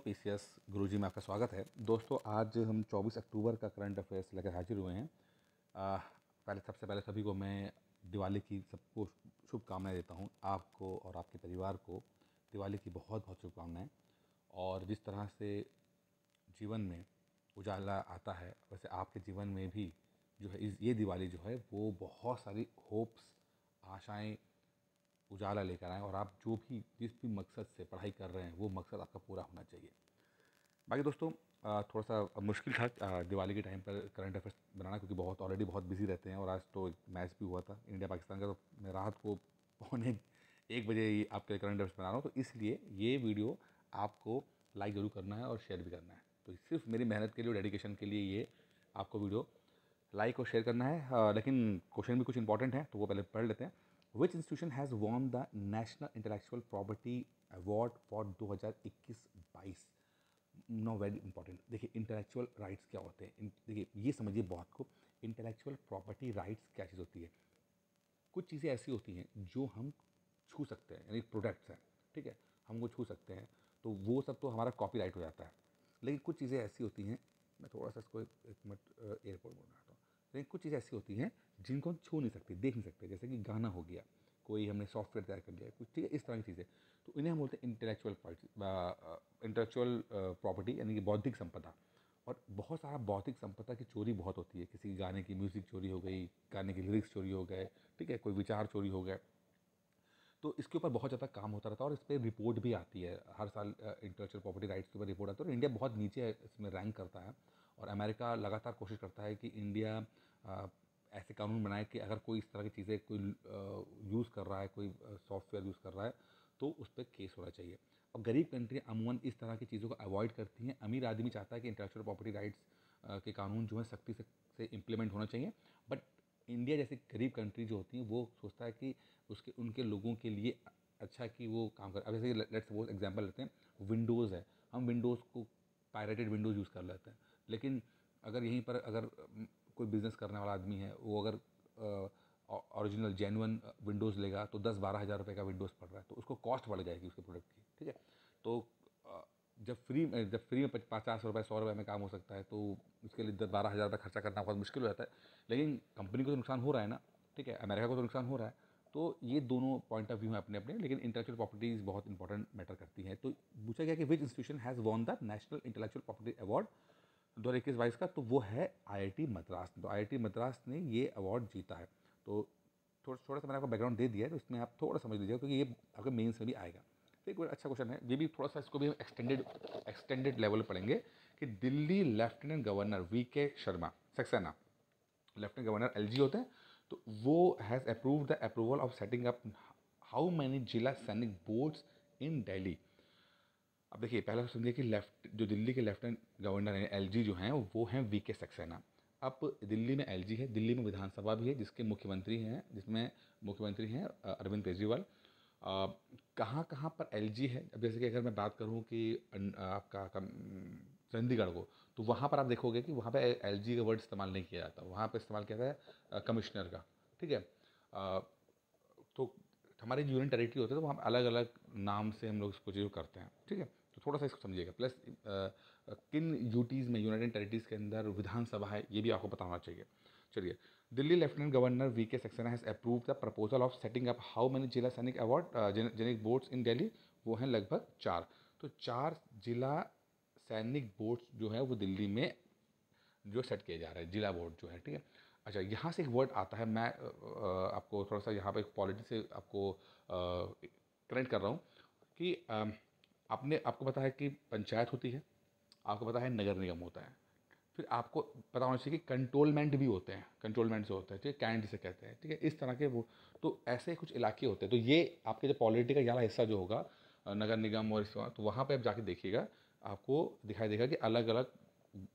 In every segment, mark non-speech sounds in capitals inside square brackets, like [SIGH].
P C S गुरु जी में आपका स्वागत है दोस्तों आज हम 24 अक्टूबर का करंट अफेयर्स लेकर हाजिर हुए हैं आ, पहले सबसे पहले सभी को मैं दिवाली की सबको शुभकामनाएं देता हूं आपको और आपके परिवार को दिवाली की बहुत बहुत शुभकामनाएं और जिस तरह से जीवन में उजाला आता है वैसे आपके जीवन में भी जो है इस ये दिवाली जो है वो बहुत सारी होप्स आशाएं उजाला लेकर आएँ और आप जो भी जिस भी मकसद से पढ़ाई कर रहे हैं वो मकसद आपका पूरा होना चाहिए बाकी दोस्तों थोड़ा सा मुश्किल था दिवाली के टाइम पर करंट अफेयर्स बनाना क्योंकि बहुत ऑलरेडी बहुत बिजी रहते हैं और आज तो एक मैच भी हुआ था इंडिया पाकिस्तान का तो मैं रात को पौने एक बजे ही आपके करंट अफेयर्स बना रहा हूँ तो इसलिए ये वीडियो आपको लाइक ज़रूर करना है और शेयर भी करना है तो सिर्फ मेरी मेहनत के लिए डेडिकेशन के लिए ये आपको वीडियो लाइक और शेयर करना है लेकिन क्वेश्चन भी कुछ इंपॉर्टेंट है तो वो पहले पढ़ लेते हैं which institution has won the national intellectual property award for 2021-22 no very important देखिए इंटेलेक्चुअल राइट्स क्या होते हैं देखिए ये समझिए बहुत को इंटेलेक्चुअल प्रॉपर्टी राइट्स क्या चीज़ होती है कुछ चीज़ें ऐसी होती हैं जो हम छू सकते हैं यानी प्रोडक्ट्स हैं ठीक है हम वो छू सकते हैं तो वो सब तो हमारा राइट हो जाता है लेकिन कुछ चीज़ें ऐसी होती हैं मैं थोड़ा सा इसको एक मिनट एयरपोर्ट बोल रहा लेकिन कुछ चीज़ें ऐसी होती हैं जिनको हम छू नहीं सकते देख नहीं सकते जैसे कि गाना हो गया कोई हमने सॉफ्टवेयर तैयार कर लिया कुछ ठीक है इस तरह की चीज़ें तो इन्हें हम बोलते हैं इंटेलेक्चुअल इंटेलेक्चुअल प्रॉपर्टी यानी कि बौद्धिक संपदा और बहुत सारा बौद्धिक संपदा की चोरी बहुत होती है किसी गाने की म्यूज़िक चोरी हो गई गाने की लिरिक्स चोरी हो गए ठीक है कोई विचार चोरी हो गए तो इसके ऊपर बहुत ज़्यादा काम होता रहता है और इस पर रिपोर्ट भी आती है हर साल इंटेलेक्चुअल प्रॉपर्टी राइट्स के ऊपर रिपोर्ट आती है और इंडिया बहुत नीचे इसमें रैंक करता है और अमेरिका लगातार कोशिश करता है कि इंडिया ऐसे कानून बनाए कि अगर कोई इस तरह की चीज़ें कोई यूज़ कर रहा है कोई सॉफ्टवेयर यूज़ कर रहा है तो उस पर केस होना चाहिए और गरीब कंट्रियाँ अमूमन इस तरह की चीज़ों को अवॉइड करती हैं अमीर आदमी चाहता है कि इंटेलेक्चुअल प्रॉपर्टी राइट्स के कानून जो है सख्ती से से इम्प्लीमेंट होना चाहिए बट इंडिया जैसी गरीब कंट्री जो होती हैं वो सोचता है कि उसके उनके लोगों के लिए अच्छा कि वो काम कर अब जैसे लेट्स सपोज एग्जाम्पल लेते हैं विंडोज़ है हम विंडोज़ को पायरेटेड विंडोज़ यूज़ कर लेते हैं लेकिन अगर यहीं पर अगर कोई बिज़नेस करने वाला आदमी है वो अगर ओरिजिनल जेनुअन विंडोज़ लेगा तो दस बारह हज़ार रुपये का विंडोज़ पड़ रहा है तो उसको कॉस्ट बढ़ जाएगी उसके प्रोडक्ट की ठीक है तो जब फ्री में जब फ्री में पचास रुपये सौ रुपये में काम हो सकता है तो उसके लिए दस बारह हज़ार रुपये खर्चा करना बहुत मुश्किल हो जाता है लेकिन कंपनी को तो नुकसान हो रहा है ना ठीक है अमेरिका को तो नुकसान हो रहा है तो ये दोनों पॉइंट ऑफ व्यू हैं अपने अपने लेकिन इंटेलेक्चुअल प्रॉपर्टीज़ बहुत इंपॉर्टेंट मैटर करती हैं तो पूछा गया कि which institution has won the national intellectual property award दो हज़ार इक्कीस बाईस का तो वो है आईआईटी मद्रास तो आईआईटी मद्रास ने ये अवार्ड जीता है तो थोड़ा थोड़ा सा मैंने आपको बैकग्राउंड दे दिया है तो इसमें आप थोड़ा समझ लीजिएगा क्योंकि ये आपके मेन्स में भी आएगा तो एक बार अच्छा क्वेश्चन है ये भी थोड़ा सा इसको भी हम एक्सटेंडेड एक्सटेंडेड लेवल पढ़ेंगे कि Delhi lieutenant governor V K Sharma Saxena lieutenant governor L होते हैं तो वो has approve the approval of setting up how many Zila Sainik boards in daily अब देखिए पहला क्वेश्चन तो कि लेफ्ट जो दिल्ली के लेफ्टिनेंट गवर्नर हैं एल जो हैं वो हैं वी के सक्सेना अब दिल्ली में एल है दिल्ली में विधानसभा भी है जिसके मुख्यमंत्री हैं जिसमें मुख्यमंत्री हैं अरविंद केजरीवाल कहाँ कहाँ पर एल है अब जैसे कि अगर मैं बात करूँ कि आपका चंडीगढ़ को तो वहाँ पर आप देखोगे कि वहाँ पे एल का वर्ड इस्तेमाल नहीं किया जाता वहाँ पे इस्तेमाल किया जाता है कमिश्नर का ठीक है तो हमारी यूनियन टेरेटरी होती है तो वहाँ अलग अलग नाम से हम लोग इसको जो करते हैं ठीक है थोड़ा सा इसको समझिएगा प्लस किन यूटीज़ में यूनाइटेड टेरिटरीज़ के अंदर विधानसभा है ये भी आपको बताना चाहिए चलिए Delhi lieutenant governor V K Saxena has approve the proposal of setting up how many Zila Sainik award जेनिक बोर्ड्स इन दिल्ली वो हैं लगभग चार तो चार जिला सैनिक बोर्ड्स जो है वो दिल्ली में जो सेट किए जा रहे हैं जिला बोर्ड जो है ठीक है अच्छा यहाँ से एक वर्ड आता है मैं आपको थोड़ा सा यहाँ पर एक पॉलिटी से आपको कनेक्ट कर रहा हूँ कि आपने आपको पता है कि पंचायत होती है आपको पता है नगर निगम होता है फिर आपको पता होना चाहिए कि कंट्रोलमेंट भी होते हैं कंट्रोलमेंट से होता है ठीक है कैंट से कहते हैं ठीक है इस तरह के वो तो ऐसे कुछ इलाके होते हैं तो ये आपके जो पॉलिटी का ज़्यादा हिस्सा जो होगा नगर निगम और इस तो वहाँ पर आप जाके देखिएगा आपको दिखाई देगा कि अलग अलग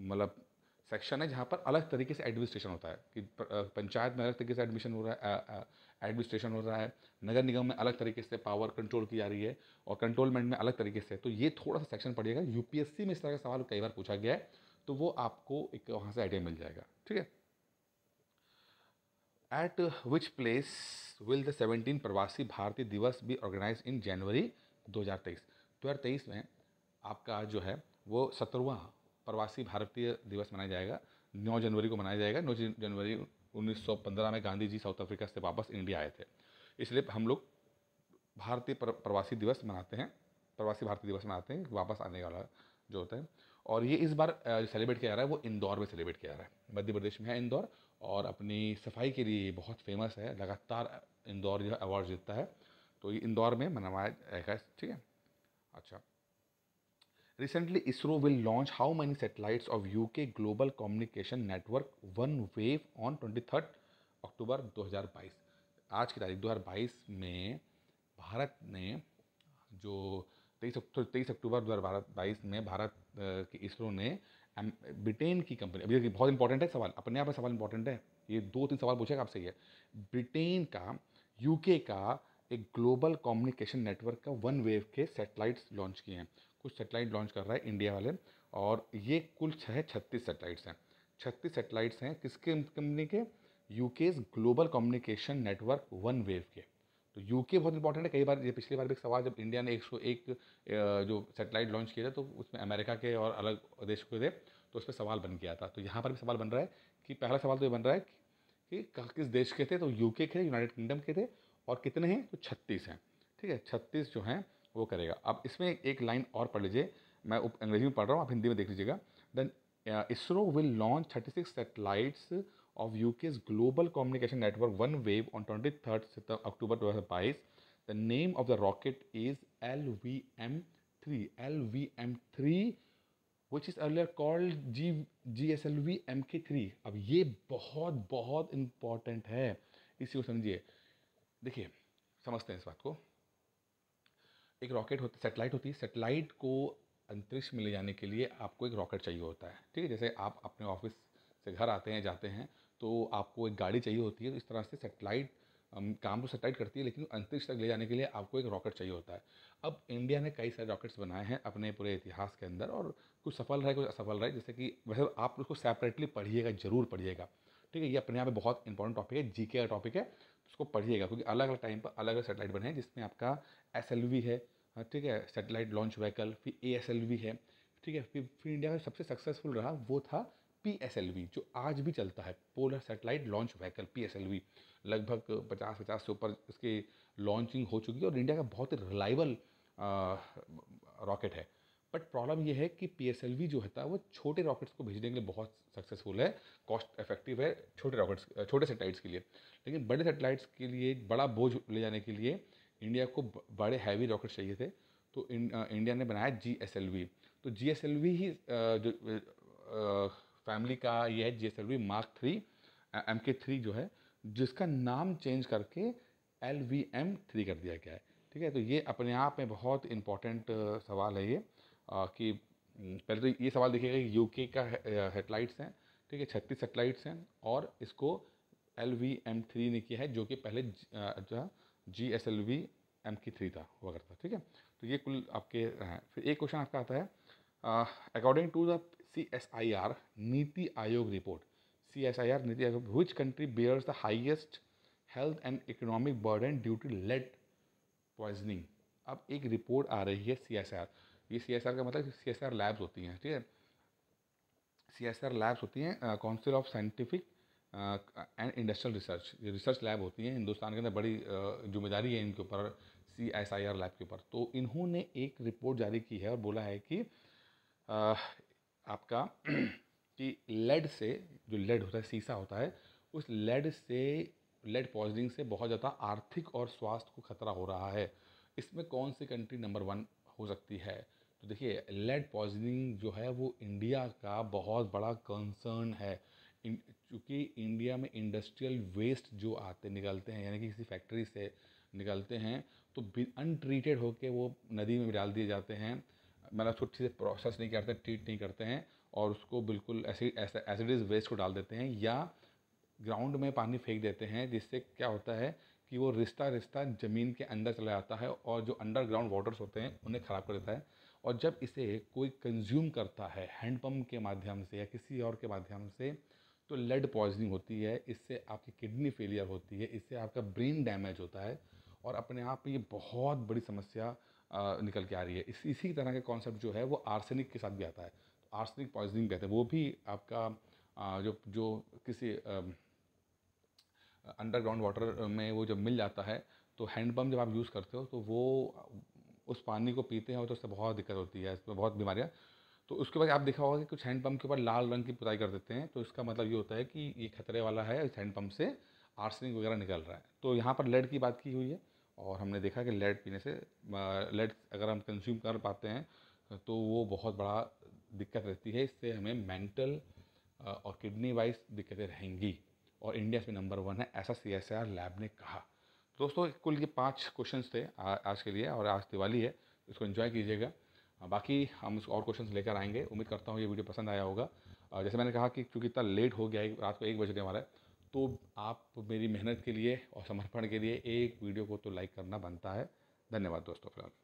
मतलब सेक्शन है जहाँ पर अलग तरीके से एडमिनिस्ट्रेशन होता है कि पंचायत में अलग तरीके से एडमिशन हो रहा है एडमिनिस्ट्रेशन हो रहा है नगर निगम में अलग तरीके से पावर कंट्रोल की जा रही है और कंट्रोलमेंट में अलग तरीके से तो ये थोड़ा सा सेक्शन पड़ेगा यूपीएससी में इस तरह का सवाल कई बार पूछा गया है तो वो आपको एक वहाँ से आइडिया मिल जाएगा ठीक है at which place will the seventeen Pravasi Bharatiya दिवस भी ऑर्गेनाइज इन जनवरी 2023 तेईस में आपका जो है वो सत्रवा प्रवासी भारतीय दिवस मनाया जाएगा नौ जनवरी को मनाया जाएगा नौ जनवरी 1915 में गांधी जी साउथ अफ्रीका से वापस इंडिया आए थे इसलिए हम लोग भारतीय प्रवासी दिवस मनाते हैं प्रवासी भारतीय दिवस मनाते हैं वापस आने वाला जो होता है और ये इस बार सेलिब्रेट किया जा रहा है वो इंदौर में सेलिब्रेट किया जा रहा है मध्य प्रदेश में है इंदौर और अपनी सफाई के लिए बहुत फेमस है लगातार इंदौर जो अवार्ड जीतता है तो ये इंदौर में मनाया जाएगा ठीक है अच्छा Recently, ISRO will launch how many satellites of UK Global Communication Network One Wave on 23 अक्टूबर 2022 आज की तारीख 2022 में भारत ने जो तेईस तेईस अक्टूबर दो हज़ार बाईस में भारत के इसरो ने ब्रिटेन की कंपनी अभी बहुत इंपॉर्टेंट है सवाल अपने आप में सवाल इंपॉर्टेंट है ये दो तीन सवाल पूछेगा आपसे ये ब्रिटेन का यूके का एक ग्लोबल कम्युनिकेशन नेटवर्क का वन वेव के सेटेलाइट्स लॉन्च किए हैं कुछ सेटेलाइट लॉन्च कर रहा है इंडिया वाले और ये कुल छः छत्तीस सेटेलाइट्स हैं छत्तीस सेटेलाइट्स हैं किसके कंपनी के UK global communication network OneWeb के तो यूके बहुत इंपॉर्टेंट है कई बार ये पिछली बार भी सवाल जब इंडिया ने एक सौ एक जो सेटेलाइट लॉन्च किया था तो उसमें अमेरिका के और अलग देश के थे तो उस पर सवाल बन गया था तो यहाँ पर भी सवाल बन रहा है कि पहला सवाल तो ये बन रहा है कि, कि किस देश के थे तो यूके के थे यूनाइटेड किंगडम के थे और कितने हैं तो छत्तीस हैं ठीक है छत्तीस जो हैं वो करेगा अब इसमें एक लाइन और पढ़ लीजिए मैं अंग्रेजी में पढ़ रहा हूँ आप हिंदी में देख लीजिएगा then ISRO will launch thirty six satellites of U K global communication network OneWeb on twenty third October दो हज़ार बाईस the name of the rocket is L V M three L V M three which is earlier called G G S L V M K three अब ये बहुत बहुत important है इसी को समझिए देखिए समझते हैं इस बात को एक रॉकेट होती सेटेलाइट होती है सेटेलाइट को अंतरिक्ष में ले जाने के लिए आपको एक रॉकेट चाहिए होता है ठीक है जैसे आप अपने ऑफिस से घर आते हैं जाते हैं तो आपको एक गाड़ी चाहिए होती है तो इस तरह से सेटेलाइट काम तो सेटेलाइट करती है लेकिन अंतरिक्ष तक ले जाने के लिए आपको एक रॉकेट चाहिए होता है अब इंडिया ने कई सारे रॉकेट्स बनाए हैं अपने पूरे इतिहास के अंदर और कुछ सफल रहे कुछ असफल रहे जैसे कि वैसे आप उसको सेपरेटली पढ़िएगा जरूर पढ़िएगा ठीक है ये अपने आप में बहुत इंपॉर्टेंट टॉपिक है जीके का टॉपिक है उसको पढ़िएगा क्योंकि अलग अलग टाइम पर अलग अलग सेटेलाइट बने हैं जिसमें आपका एस है हाँ, ठीक है सेटेलाइट लॉन्च व्हीकल फिर ए एस एल वी है ठीक है फिर फिर इंडिया का सबसे सक्सेसफुल रहा वो था पी एस एल वी जो आज भी चलता है polar satellite launch vehicle P S L V लगभग पचास पचास से ऊपर इसकी लॉन्चिंग हो चुकी है और इंडिया का बहुत ही रिलायबल रॉकेट है बट प्रॉब्लम यह है कि पी जो है वो छोटे रॉकेट्स को भेजने के लिए बहुत सक्सेसफुल है कॉस्ट इफेक्टिव है छोटे रॉकेट्स छोटे सेटेलाइट्स के लिए लेकिन बड़े सेटेलाइट्स के लिए बड़ा बोझ ले जाने के लिए इंडिया को बड़े हैवी रॉकेट्स चाहिए थे तो इंडिया ने बनाया जी एस एल वी तो जी एस एल वी ही जो फैमिली का ये है G S L V mark three M K three जो है जिसका नाम चेंज करके एल वी एम थ्री कर दिया गया है ठीक है तो ये अपने आप में बहुत इम्पॉर्टेंट सवाल है ये कि हम्म, पहले तो ये सवाल देखिएगा कि यूके का हेडलाइट्स हैं ठीक है छत्तीस सेटेलाइट्स हैं और इसको एल वी एम थ्री ने किया है जो कि पहले जो है G S L V M की थ्री था हुआ करता ठीक है तो ये कुल आपके हैं फिर एक क्वेश्चन आपका आता है according to the C S I R NITI Aayog report C S I R NITI Aayog which country bears the highest health and economic burden due to lead poisoning अब एक रिपोर्ट आ रही है सी एस आई आर ये सी एस आर का मतलब C S R labs होती हैं ठीक है सी एस आर लैब्स होती हैं council of scientific and industrial research ये रिसर्च लैब होती हैं हिंदुस्तान के अंदर बड़ी जिम्मेदारी है इनके ऊपर C S I R lab के ऊपर तो इन्होंने एक रिपोर्ट जारी की है और बोला है कि आपका [CLEARS THROAT] कि लेड से जो लेड होता है सीसा होता है उस लेड से लेड पॉइजनिंग से बहुत ज़्यादा आर्थिक और स्वास्थ्य को खतरा हो रहा है इसमें कौन सी कंट्री नंबर वन हो सकती है तो देखिए लेड पॉइजनिंग जो है वो इंडिया का बहुत बड़ा कंसर्न है क्योंकि इंडिया में इंडस्ट्रियल वेस्ट जो आते निकलते हैं यानी कि किसी फैक्ट्री से निकलते हैं तो अनट्रीटेड होकर वो नदी में डाल दिए जाते हैं मतलब छुट्टी से प्रोसेस नहीं करते ट्रीट नहीं करते हैं और उसको बिल्कुल ऐसे एसिड वेस्ट को डाल देते हैं या ग्राउंड में पानी फेंक देते हैं जिससे क्या होता है कि वो रिश्ता रिश्ता ज़मीन के अंदर चला जाता है और जो अंडरग्राउंड वाटर्स होते हैं उन्हें ख़राब कर देता है और जब इसे कोई कंज्यूम करता है हैंडपम्प के माध्यम से या किसी और के माध्यम से तो लेड पॉइजनिंग होती है इससे आपकी किडनी फेलियर होती है इससे आपका ब्रेन डैमेज होता है और अपने आप में ये बहुत बड़ी समस्या निकल के आ रही है इस इसी तरह के कॉन्सेप्ट जो है वो आर्सेनिक के साथ भी आता है तो आर्सेनिक पॉइजनिंग कहते हैं वो भी आपका जो जो किसी अंडरग्राउंड वाटर uh, में वो जब मिल जाता है तो हैंडपम्प जब आप यूज़ करते हो तो वो उस पानी को पीते हो तो उससे बहुत दिक्कत होती है इसमें बहुत बीमारियाँ तो उसके बाद आप देखा होगा कि कुछ हैंडपम्प के ऊपर लाल रंग की पुताई कर देते हैं तो इसका मतलब ये होता है कि ये खतरे वाला है इस हैंडपम्प से आर्सनिक वगैरह निकल रहा है तो यहाँ पर लेड की बात की हुई है और हमने देखा कि लेड पीने से लेड अगर हम कंज्यूम कर पाते हैं तो वो बहुत बड़ा दिक्कत रहती है इससे हमें मेंटल और किडनी वाइज दिक्कतें रहेंगी और इंडिया में नंबर वन है ऐसा सी लैब ने कहा दोस्तों कुल ये पाँच क्वेश्चन थे आज के लिए और आज दिवाली है इसको इन्जॉय कीजिएगा बाकी हम उसको और क्वेश्चंस लेकर आएंगे उम्मीद करता हूँ ये वीडियो पसंद आया होगा जैसे मैंने कहा कि क्योंकि इतना लेट हो गया है रात को एक बजने वाला है तो आप मेरी मेहनत के लिए और समर्पण के लिए एक वीडियो को तो लाइक करना बनता है धन्यवाद दोस्तों फिलहाल